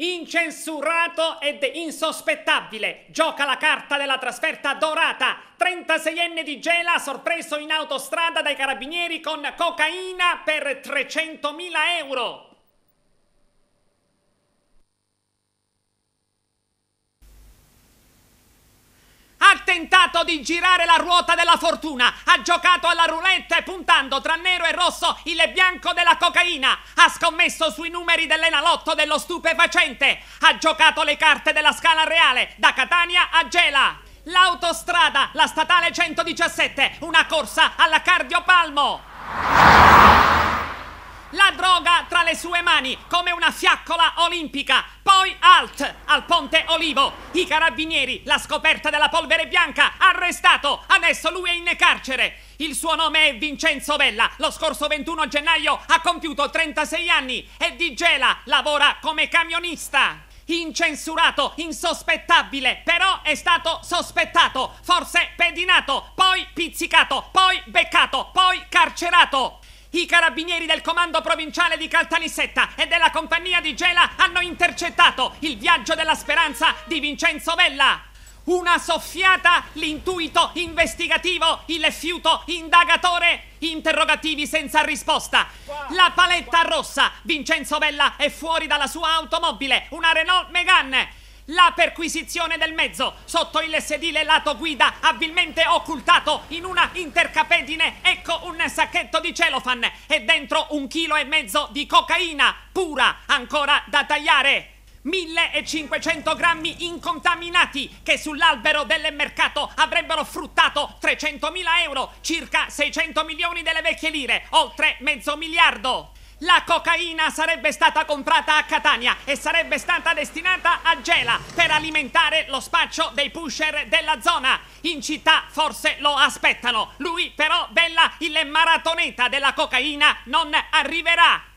Incensurato ed insospettabile, gioca la carta della trasferta dorata. 36enne di Gela sorpreso in autostrada dai carabinieri con cocaina per 300.000 euro. tentato di girare la ruota della fortuna, ha giocato alla roulette puntando tra nero e rosso il bianco della cocaina, ha scommesso sui numeri dell'enalotto dello stupefacente, ha giocato le carte della scala reale da Catania a Gela. L'autostrada, la statale 117, una corsa alla cardiopalmo la droga tra le sue mani come una fiaccola olimpica. Poi alt al Ponte Olivo. I carabinieri, la scoperta della polvere bianca, arrestato. Adesso lui è in carcere. Il suo nome è Vincenzo Vella. Lo scorso 21 gennaio ha compiuto 36 anni e di Gela lavora come camionista incensurato, insospettabile, però è stato sospettato, forse pedinato, poi pizzicato, poi beccato, poi carcerato. I carabinieri del comando provinciale di Caltanissetta e della compagnia di Gela hanno intercettato il viaggio della speranza di Vincenzo Vella. Una soffiata, l'intuito investigativo, il fiuto indagatore, interrogativi senza risposta. La paletta rossa, Vincenzo Vella è fuori dalla sua automobile, una Renault Megane. La perquisizione del mezzo sotto il sedile lato guida abilmente occultato in una intercapedine ecco un sacchetto di celofan e dentro un chilo e mezzo di cocaina pura ancora da tagliare. 1500 grammi incontaminati che sull'albero del mercato avrebbero fruttato 300.000 euro, circa 600 milioni delle vecchie lire, oltre mezzo miliardo. La cocaina sarebbe stata comprata a Catania e sarebbe stata destinata a Gela per alimentare lo spaccio dei pusher della zona. In città forse lo aspettano, lui però bella, il maratoneta della cocaina non arriverà.